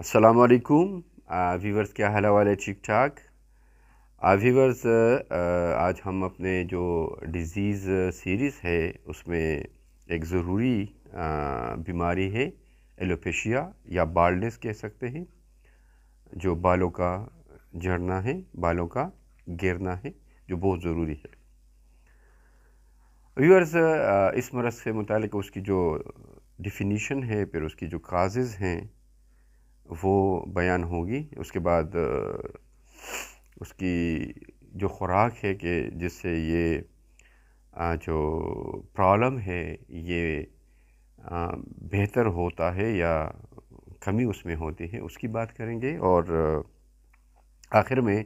असलकुम वीवर्स क्या हाल वाले ठीक ठाक वीवर्स आज हम अपने जो डिज़ीज़ सीरीज़ है उसमें एक ज़रूरी बीमारी है एलोपेशिया या बाल्डनेस कह सकते हैं जो बालों का झड़ना है बालों का गिरना है जो बहुत ज़रूरी है व्यूअर्स इस मरस से मुतल उसकी जो डिफिनीशन है फिर उसकी जो काजेज़ हैं वो बयान होगी उसके बाद उसकी जो ख़ुराक है कि जिससे ये जो प्रॉब्लम है ये बेहतर होता है या कमी उसमें होती है उसकी बात करेंगे और आखिर में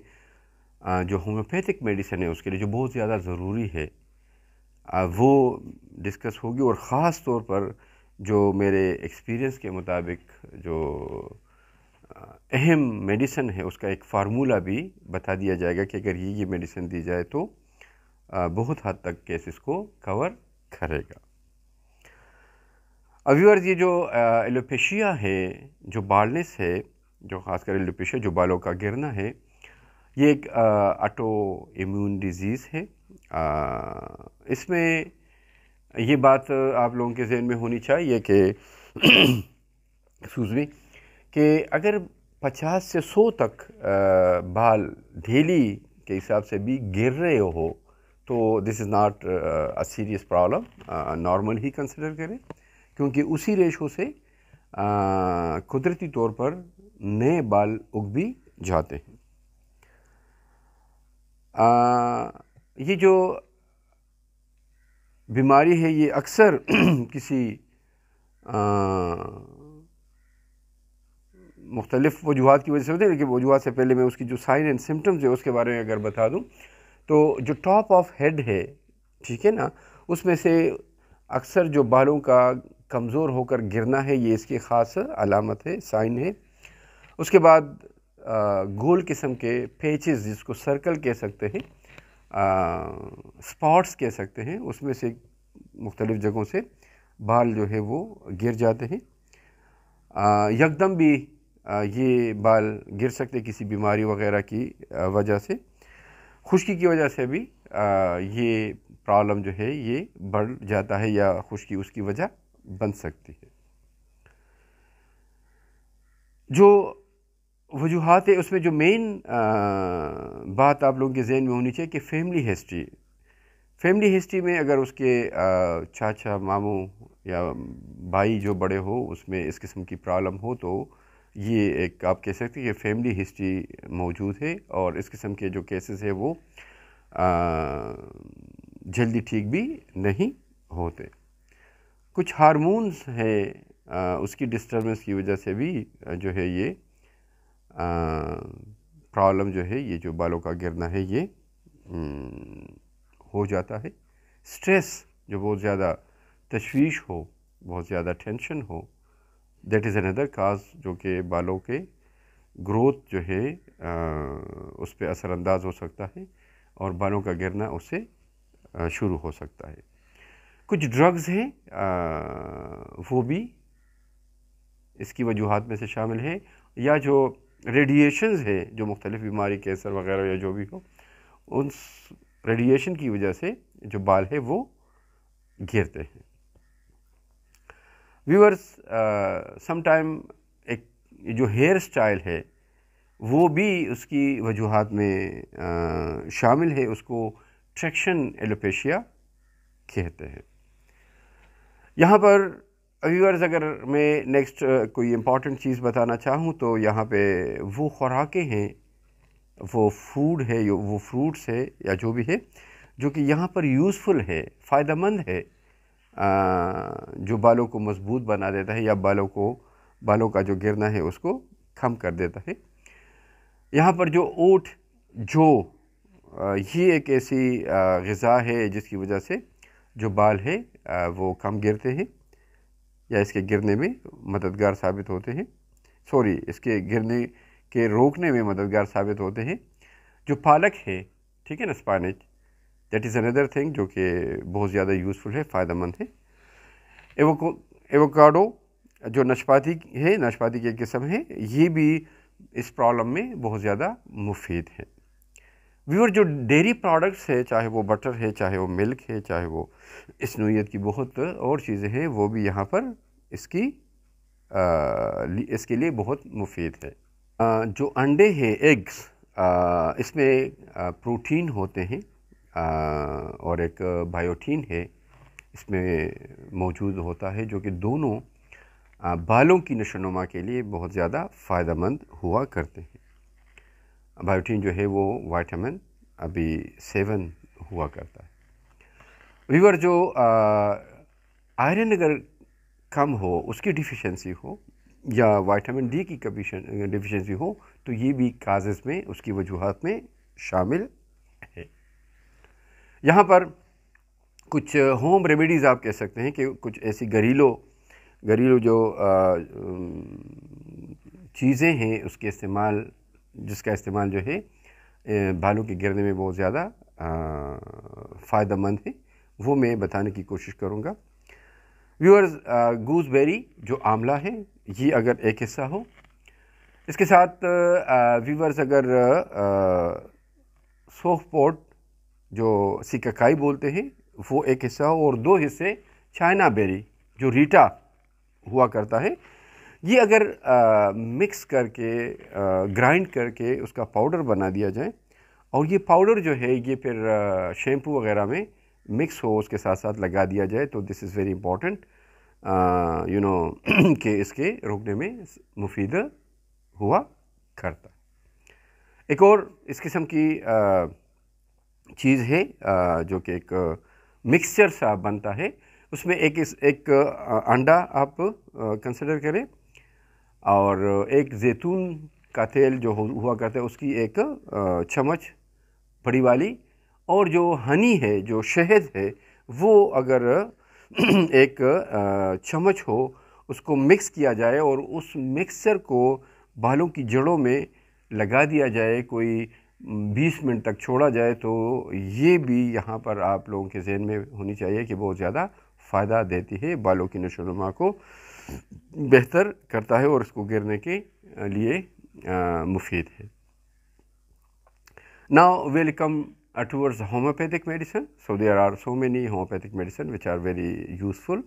जो होम्योपैथिक मेडिसिन है उसके लिए जो बहुत ज़्यादा ज़रूरी है वो डिस्कस होगी और ख़ास तौर पर जो मेरे एक्सपीरियंस के मुताबिक जो अहम मेडिसन है उसका एक फार्मूला भी बता दिया जाएगा कि अगर ये ये मेडिसन दी जाए तो बहुत हद तक केसेस को कवर करेगा अब ये जो एलोपेशिया है जो बालनेस है जो खासकर एलोपेशिया जो बालों का गिरना है ये एक ऑटो इम्यून डिज़ीज़ है आ, इसमें ये बात आप लोगों के जहन में होनी चाहिए कि एक्सक्यूज़ मी कि अगर 50 से 100 तक बाल ढीली के हिसाब से भी गिर रहे हो तो this is not a serious problem normal ही कंसिडर करें क्योंकि उसी रेशो से कुदरती तौर पर नए बाल उग भी जाते हैं आ, ये जो बीमारी है ये अक्सर किसी आ, मुख्तलिफ़ वजूहत की वजह से होते हैं लेकिन वजूहत से पहले मैं उसकी जो साइन एंड सिम्टम्स है उसके बारे में अगर बता दूँ तो जो टॉप ऑफ हेड है ठीक है ना उसमें से अक्सर जो बालों का कमज़ोर होकर गिरना है ये इसकी ख़ास अलामत है साइन है उसके बाद गोल किस्म के पेचेस जिसको सर्कल कह सकते हैं स्पॉट्स कह सकते हैं उसमें से मुख्तलिफ़ जगहों से बाल जो है वो गिर जाते हैं यकदम भी ये बाल गिर सकते किसी बीमारी वगैरह की वजह से खुश्की की वजह से भी ये प्रॉब्लम जो है ये बढ़ जाता है या खुश्की उसकी वजह बन सकती है जो वजूहत है उसमें जो मेन बात आप लोगों के जहन में होनी चाहिए कि फैमिली हिस्ट्री फैमिली हिस्ट्री में अगर उसके चाचा मामू या भाई जो बड़े हो उसमें इस किस्म की प्रॉब्लम हो तो ये एक आप कह सकते हैं कि फैमिली हिस्ट्री मौजूद है और इस किस्म के जो केसेस है वो आ, जल्दी ठीक भी नहीं होते कुछ हारमोन्स हैं उसकी डिस्टर्बेंस की वजह से भी जो है ये प्रॉब्लम जो है ये जो बालों का गिरना है ये हम्म, हो जाता है स्ट्रेस जो बहुत ज़्यादा तशवीश हो बहुत ज़्यादा टेंशन हो दैट इज़ अनदर काज जो कि बालों के ग्रोथ जो है आ, उस पर असरानंदाज हो सकता है और बालों का गिरना उससे शुरू हो सकता है कुछ ड्रग्स हैं वो भी इसकी वजूहत में से शामिल हैं या जो रेडिएशंस हैं जो मुख्तलिफ़ बीमारी कैंसर वगैरह या जो भी हो उन रेडिएशन की वजह से जो बाल है वो गिरते हैं व्यूअर्स समटाइम uh, एक जो हेयर स्टाइल है वो भी उसकी वजूहत में आ, uh, शामिल है उसको ट्रैक्शन एलोपेशिया कहते हैं यहाँ पर व्यूअर्स uh, अगर मैं नेक्स्ट कोई इम्पॉर्टेंट चीज़ बताना चाहूँ तो यहाँ पे वो खुराकें हैं वो फूड है वो फ्रूट्स है या जो भी है जो कि यहाँ पर यूज़फुल है फ़ायदा मंद है जो बालों को मज़बूत बना देता है या बालों को बालों का जो गिरना है उसको खम कर देता है यहाँ पर जो ऊट जो ये एक ऐसी गज़ा है जिसकी वजह से जो बाल है वो कम गिरते हैं या इसके गिरने में मददगार साबित होते हैं सॉरी इसके गिरने के रोकने में मददगार साबित होते हैं जो पालक है ठीक है ना Spanish that is another thing जो कि बहुत ज़्यादा यूज़फुल है फ़ायदेमंद है एवोको एवोकाडो जो नशपाती है नशपाती की एक किस्म है ये भी इस प्रॉब्लम में बहुत ज़्यादा मुफीद है व्यूअर जो डेयरी प्रोडक्ट्स है चाहे वो बटर है चाहे वो मिल्क है चाहे वो इस नूयत की बहुत और चीज़ें हैं वो भी यहाँ पर इसकी आ, इसके लिए बहुत मुफीद है आ, जो अंडे हैं एग्स आ, इसमें प्रोटीन होते हैं और एक बायोटीन है इसमें मौजूद होता है जो कि दोनों बालों की नशोनुमा के लिए बहुत ज़्यादा फ़ायदेमंद हुआ करते हैं बायोटीन जो है वो वाइटामिन अभी सेवन हुआ करता है वीवर जो आयरन अगर कम हो उसकी डिफिशेंसी हो या वाइटामिन डी की डिफिशेंसी हो तो ये भी काजेज़ में उसकी वजूहत में शामिल है यहाँ पर कुछ होम रेमेडीज़ आप कह सकते हैं कि कुछ ऐसी घरेलू घरेलू जो चीज़ें हैं उसके इस्तेमाल जिसका इस्तेमाल जो है बालों के गिरने में बहुत ज़्यादा फ़ायदेमंद है वो मैं बताने की कोशिश करूँगा व्यूअर्स गूसबेरी जो आमला है ये अगर एक हिस्सा हो इसके साथ व्यूअर्स अगर सोफ पोट जो सिकाकाई बोलते हैं वो एक हिस्सा और दो हिस्से चाइना बेरी जो रीटा हुआ करता है ये अगर आ, मिक्स करके आ, ग्राइंड करके उसका पाउडर बना दिया जाए और ये पाउडर जो है ये फिर शैम्पू वगैरह में मिक्स हो उसके साथ साथ लगा दिया जाए तो this is very important you know कि इसके रोकने में मुफीद हुआ करता एक और इस किस्म की आ, चीज़ है जो कि एक मिक्सचर सा बनता है उसमें एक इस एक अंडा आप कंसिडर करें और एक जैतून का तेल जो हुआ करता है उसकी एक चम्मच बड़ी वाली और जो हनी है जो शहद है वो अगर एक चम्मच हो उसको मिक्स किया जाए और उस मिक्सर को बालों की जड़ों में लगा दिया जाए कोई बीस मिनट तक छोड़ा जाए तो ये भी यहाँ पर आप लोगों के जहन में होनी चाहिए कि बहुत ज़्यादा फ़ायदा देती है बालों की नशोनुमा को बेहतर करता है और इसको गिरने के लिए मुफीद है now welcome towards homeopathic medicine so there are so many homeopathic medicine which are very useful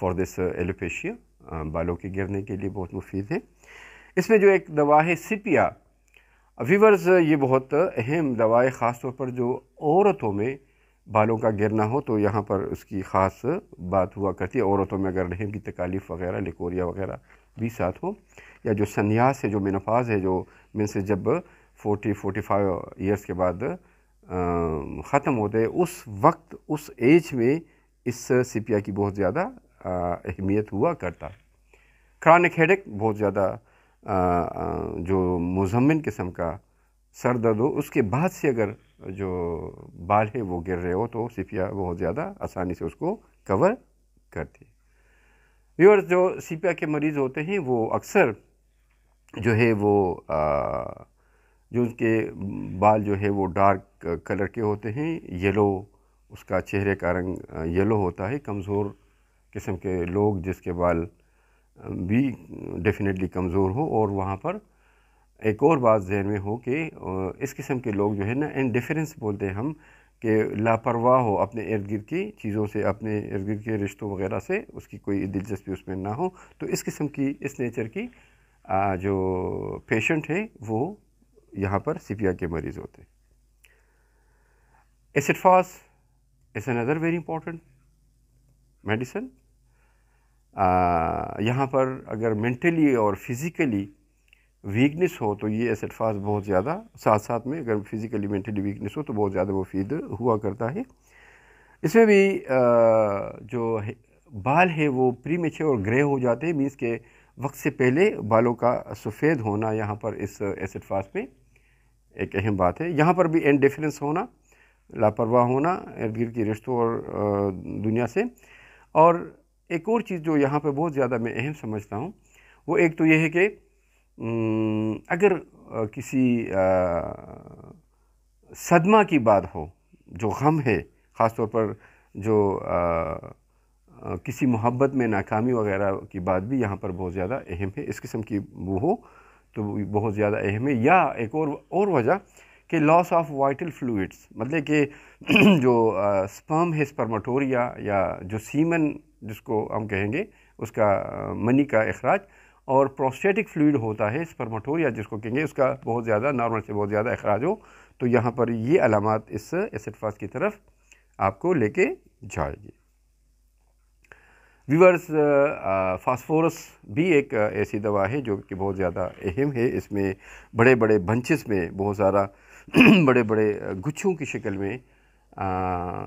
for this alopecia बालों के गिरने के लिए बहुत मुफीद है इसमें जो एक दवा है सिपिया वीवर्स ये बहुत अहम दवाएँ ख़ास तौर पर जो औरतों में बालों का गिरना हो तो यहाँ पर उसकी ख़ास बात हुआ करती है औरतों में अगर रहम की तकालीफ वगैरह लिकोरिया वगैरह भी साथ हो या जो सन्यास है जो मेनोपाज है जो में से जब 40 45 इयर्स के बाद ख़त्म होते हैं उस वक्त उस एज में इस सीपिया की बहुत ज़्यादा अहमियत हुआ करता क्रॉनिक हेडेक बहुत ज़्यादा जो मुजमिन किस्म का सर दर्द हो उसके बाद से अगर जो बाल है वो गिर रहे हो तो सीपिया बहुत ज़्यादा आसानी से उसको कवर करती है व्यूअर्स जो सीपिया के मरीज़ होते हैं वो अक्सर जो है वो आ, जो उनके बाल जो है वो डार्क कलर के होते हैं येलो उसका चेहरे का रंग येलो होता है कमज़ोर किस्म के लोग जिसके बाल भी डेफिनेटली कमज़ोर हो और वहाँ पर एक और बात जहन में हो कि इस किस्म के लोग जो है ना इन डिफरेंस बोलते हैं हम कि लापरवाह हो अपने इर्द गिर्द की चीज़ों से अपने इर्द गिर्द के रिश्तों वगैरह से उसकी कोई दिलचस्पी उसमें ना हो तो इस किस्म की इस नेचर की आ, जो पेशेंट है वो यहाँ पर सीपिया के मरीज़ होते हैं acid phos is another very important medicine यहाँ पर अगर मेंटली और फिज़िकली वीकनेस हो तो ये एसडफाज बहुत ज़्यादा साथ साथ में अगर फिज़िकली मेंटली वीकनेस हो तो बहुत ज़्यादा मुफीद हुआ करता है इसमें भी आ, जो है, बाल है वो प्री और ग्रे हो जाते हैं मीन्स के वक्त से पहले बालों का सफ़ेद होना यहाँ पर इस एसिड फास में एक अहम बात है यहाँ पर भी डिफरेंस होना लापरवाह होना इर्द गिर्द के रिश्तों और दुनिया से और एक और चीज़ जो यहाँ पे बहुत ज़्यादा मैं अहम समझता हूँ वो एक तो ये है कि अगर किसी सदमा की बात हो जो गम है ख़ास तौर पर जो आ, किसी मोहब्बत में नाकामी वगैरह की बात भी यहाँ पर बहुत ज़्यादा अहम है इस किस्म की वो हो तो बहुत ज़्यादा अहम है या एक और और वजह कि लॉस ऑफ वाइटल फ्लूड्स मतलब कि जो स्पर्म है स्पर्माटोरिया या जो सीमन जिसको हम कहेंगे उसका मनी का अखराज और प्रोस्टेटिक फ्लूड होता है स्पर्मटो या जिसको कहेंगे उसका बहुत ज़्यादा नॉर्मल से बहुत ज़्यादा अखराज हो तो यहाँ पर ये अलामत इस एसिडफास की तरफ आपको लेके जाएगी वीवर्स फास्फोरस भी एक ऐसी दवा है जो कि बहुत ज़्यादा अहम है इसमें बड़े बड़े बंचेस में बहुत सारा बड़े बड़े गुच्छों की शक्ल में आ,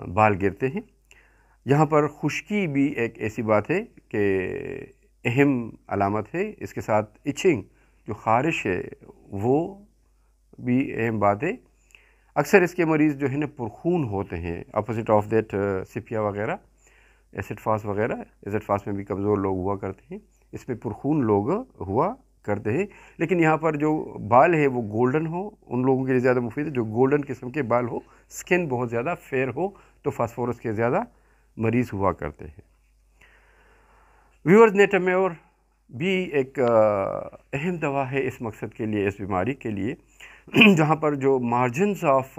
बाल गिरते हैं यहाँ पर खुश्की भी एक ऐसी बात है कि अहम अलामत है इसके साथ इचिंग जो ख़ारिश है वो भी अहम बात है अक्सर इसके मरीज़ जो है ना पुरखून होते हैं अपोजिट ऑफ देट सिपिया वगैरह एसिड फास वगैरह एसिड फास में भी कमज़ोर लोग हुआ करते हैं इसमें पुरखून लोग हुआ करते हैं लेकिन यहाँ पर जो बाल है वो गोल्डन हो उन लोगों के लिए ज़्यादा मुफीद है जो गोल्डन किस्म के बाल हो स्किन बहुत ज़्यादा फेयर हो तो फास्फोरस के ज़्यादा मरीज़ हुआ करते हैं व्यूअर्स नेटामेवर भी एक अहम दवा है इस मकसद के लिए इस बीमारी के लिए जहाँ पर जो मार्जिनस ऑफ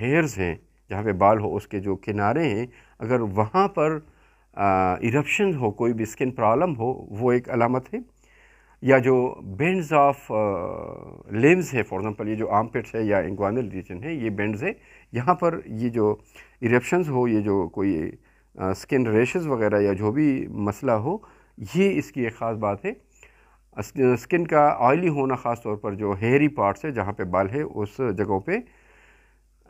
हेयर्स हैं जहाँ पे बाल हो उसके जो किनारे हैं अगर वहाँ पर इरप्शन हो कोई भी स्किन प्रॉब्लम हो वो एक अलामत है या जो बेंड्स ऑफ लेम्स है फॉर एग्ज़ाम्पल ये जो आम पेट्स है या इंग्वानल रीजन है ये बेंड्स है यहाँ पर ये जो इरप्शंस हो ये जो कोई स्किन रेशेस वगैरह या जो भी मसला हो ये इसकी एक ख़ास बात है स्किन का ऑयली होना ख़ास तौर पर जो हेयरी पार्ट्स है जहाँ पे बाल है उस जगहों पे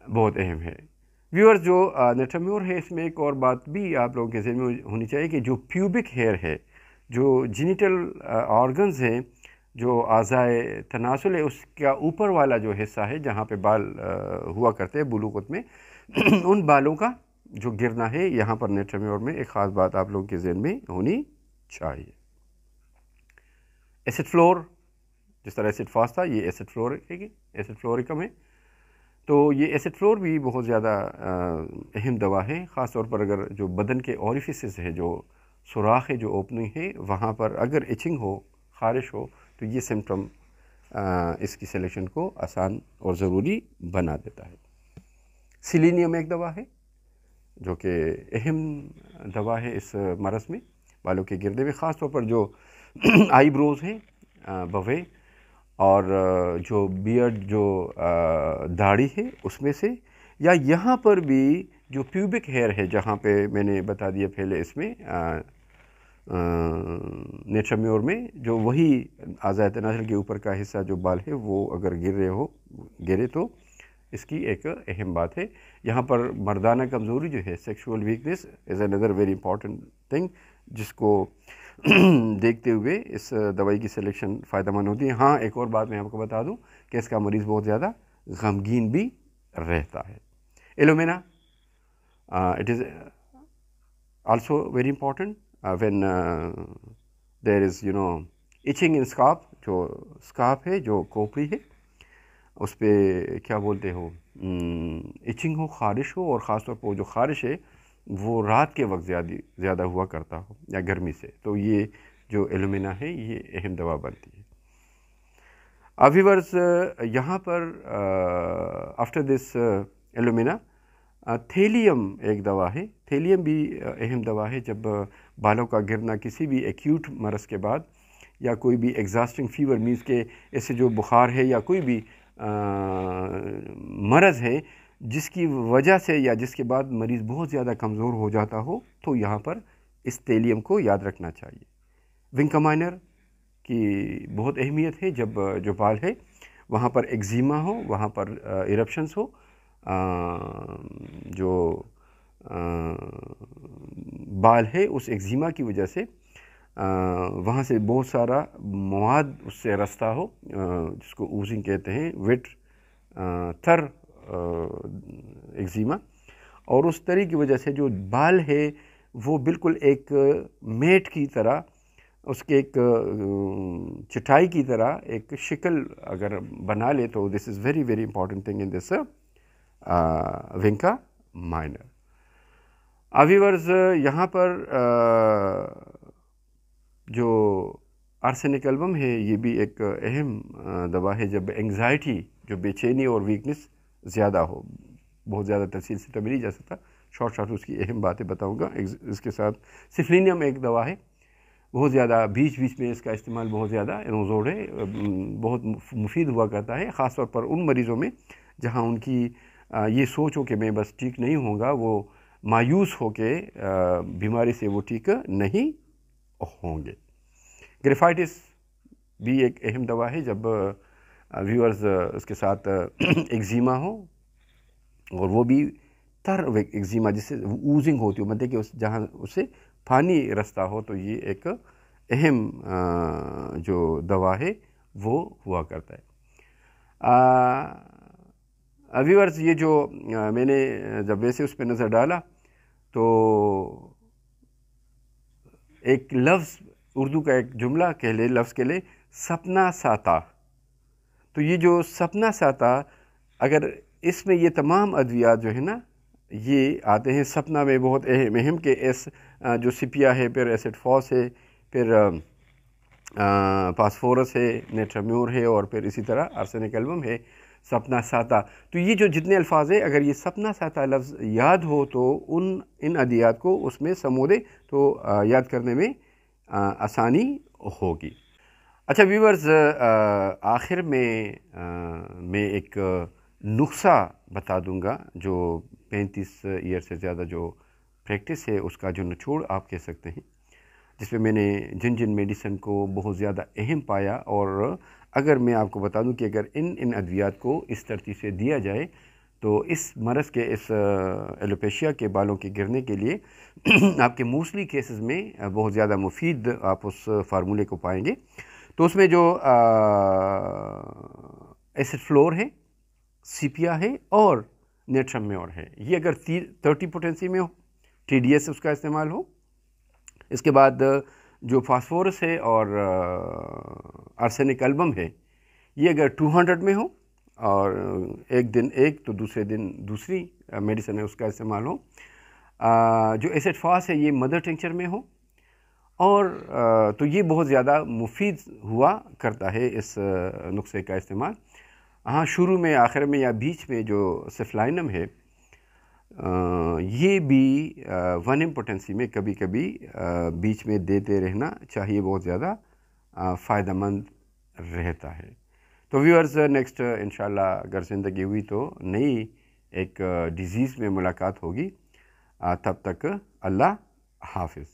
बहुत अहम है व्यूअर्स जो नेटम्योर है इसमें एक और बात भी आप लोगों के जहन में होनी चाहिए कि जो प्यूबिक हेयर है जो जीनीटल ऑर्गन्स हैं जो आज़ाए तनासुल है उसका ऊपर वाला जो हिस्सा है जहाँ पे बाल हुआ करते हैं बलूकत में उन बालों का जो गिरना है यहाँ पर नेट्रम्योर में एक ख़ास बात आप लोगों के जहन में होनी चाहिए एसिड फ्लोर जिस तरह एसिड फास्ट था ये एसिड फ्लोर है एसिड फ्लोरिकम है तो ये एसिड फ्लोर भी बहुत ज़्यादा अहम दवा है ख़ास तौर पर अगर जो बदन के औरफिस है जो सुराख है जो ओपनिंग है वहाँ पर अगर इचिंग हो ख़ारिश हो तो ये सिम्टम इसकी सिलेक्शन को आसान और ज़रूरी बना देता है सिलीनियम एक दवा है जो कि अहम दवा है इस मरस में बालों के गिरदे में ख़ास तौर पर जो आईब्रोज हैं बवे और जो बियर्ड जो दाढ़ी है उसमें से या यहाँ पर भी जो प्यूबिक हेयर है जहाँ पे मैंने बता दिया पहले इसमें नेचर म्योर में जो वही आज़ाद नजर के ऊपर का हिस्सा जो बाल है वो अगर गिर रहे हो गिरे तो इसकी एक अहम बात है यहाँ पर मर्दाना कमज़ोरी जो है sexual weakness is another very important thing जिसको देखते हुए इस दवाई की सिलेक्शन फ़ायदेमंद होती है हाँ एक और बात मैं आपको बता दूँ कि इसका मरीज़ बहुत ज़्यादा गमगीन भी रहता है alumina it is also very important Uh, when uh, there is you know itching in scalp जो scalp है जो खोपड़ी है उस पर क्या बोलते हो इचिंग हम्म, हो ख़ारिश हो और ख़ास तौर पर वो जो ख़ारिश है वो रात के वक्त ज़्यादा ज़्यादा हुआ करता हो या गर्मी से तो ये जो एलुमिना है ये अहम दवा बनती है अभीवर्स यहाँ पर after uh, this alumina thallium एक दवा है थेलियम भी अहम दवा है जब बालों का गिरना किसी भी एक्यूट मरज़ के बाद या कोई भी एग्जास्टिंग फीवर मीन्स के ऐसे जो बुखार है या कोई भी मरज़ है जिसकी वजह से या जिसके बाद मरीज़ बहुत ज़्यादा कमज़ोर हो जाता हो तो यहाँ पर इस तेलियम को याद रखना चाहिए विंकमाइनर की बहुत अहमियत है जब जो बाल है वहाँ पर एक्जिमा हो वहाँ पर इरप्शंस हो आ, जो बाल है उस एक्जिमा की वजह से वहाँ से बहुत सारा मवाद उससे रास्ता हो जिसको ऊजिंग कहते हैं वेट थर एक्जिमा और उस तरी की वजह से जो बाल है वो बिल्कुल एक मेट की तरह उसके एक चटाई की तरह एक शिकल अगर बना ले तो this is very very important thing in this vinca minor अवीवर्स यहाँ पर जो आर्सेनिक एल्बम है ये भी एक अहम दवा है जब एंग्जाइटी जो बेचैनी और वीकनेस ज़्यादा हो बहुत ज़्यादा तफसील से तभी तो नहीं जा सकता शॉर्ट शॉर्ट उसकी अहम बातें बताऊँगा इसके साथ सिफलिनियम एक दवा है बहुत ज़्यादा बीच बीच में इसका इस्तेमाल बहुत ज़्यादा नोजोड़ है बहुत मुफीद हुआ करता है ख़ासतौर पर उन मरीज़ों में जहाँ उनकी ये सोच हो कि मैं बस ठीक नहीं होंगे वो मायूस के बीमारी से वो ठीक नहीं होंगे ग्रेफाइटिस भी एक अहम दवा है जब व्यूअर्स उसके साथ एक्जिमा हो और वो भी तर एक्जिमा जिससे ऊजिंग होती हो मतलब कि उस जहाँ उसे पानी रस्ता हो तो ये एक अहम जो दवा है वो हुआ करता है व्यूअर्स ये जो मैंने जब वैसे उस पर नज़र डाला तो एक लफ्ज़ उर्दू का एक जुमला कह ले लफ्ज़ के लिए सपना साता तो ये जो सपना साता अगर इसमें ये तमाम अद्वियात जो है ना ये आते हैं सपना में बहुत अहम अहम के एस जो सिपिया है फिर एसिड फॉस है फिर पासफोरस है नेट्राम्योर है और फिर इसी तरह आर्सेनिक एल्बम है सपना साता तो ये जो जितने अल्फाज हैं अगर ये सपना साता लफ्ज़ याद हो तो उन इन अदियात को उसमें समोदे तो याद करने में आसानी होगी अच्छा व्यूवर्स आखिर में आ, मैं एक नुस्खा बता दूंगा जो 35 ईयर से ज़्यादा जो प्रैक्टिस है उसका जो नचोड़ आप कह सकते हैं जिसमें मैंने जिन जिन मेडिसन को बहुत ज़्यादा अहम पाया और अगर मैं आपको बता दूं कि अगर इन इन अद्वियात को इस तरती से दिया जाए तो इस मरस के इस एलोपेशिया के बालों के गिरने के लिए आपके मोस्टली केसेस में बहुत ज़्यादा मुफीद आप उस फार्मूले को पाएंगे तो उसमें जो एसिड फ्लोर है सीपिया है और नेट्रम में और है ये अगर थर्टी पोटेंसी में हो टी डी एस उसका इस्तेमाल हो इसके बाद जो फास्फोरस है और आर्सेनिक एल्बम है ये अगर 200 में हो और एक दिन एक तो दूसरे दिन दूसरी मेडिसिन है उसका इस्तेमाल हो जो एसिड फास है ये मदर टेंचर में हो और तो ये बहुत ज़्यादा मुफीद हुआ करता है इस नुस्खे का इस्तेमाल हाँ शुरू में आखिर में या बीच में जो सिफलाइनम है ये भी वन इम्पोर्टेंसी में कभी कभी बीच में देते रहना चाहिए बहुत ज़्यादा फ़ायदेमंद रहता है तो व्यूअर्स नेक्स्ट इन अगर ज़िंदगी हुई तो नई एक डिज़ीज़ में मुलाकात होगी तब तक अल्लाह हाफिज़